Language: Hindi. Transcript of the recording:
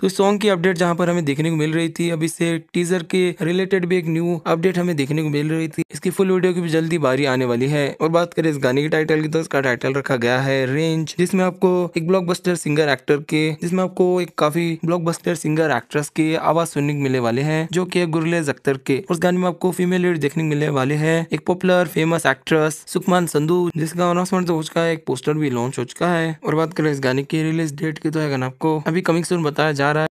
तो इस सॉन्ग की अपडेट जहाँ पर हमें देखने को मिल रही थी अभी से टीजर के रिलेटेड भी एक न्यू अपडेट हमें देखने को मिल रही थी इसकी फुल वीडियो की भी जल्दी बारी आने वाली है और बात करें इस गाने के टाइटल की तो इसका टाइटल रखा गया है रेंज जिसमें आपको एक ब्लॉकबस्टर सिंगर एक्टर के जिसमें आपको एक काफी ब्लॉकबस्टर सिंगर एक्ट्रेस की आवाज सुनने को मिलने वाले है जो की गुरलेज अख्तर के उस गाने में आपको फीमेल लीड देखने को मिलने वाले है एक popular famous actress Sukhman Sandhu जिसका अनाउंसमेंट हो चुका है एक पोस्टर भी लॉन्च हो चुका है और बात करें इस गाने की रिलीज डेट की तो है आपको अभी कमिंग सुन बताया जा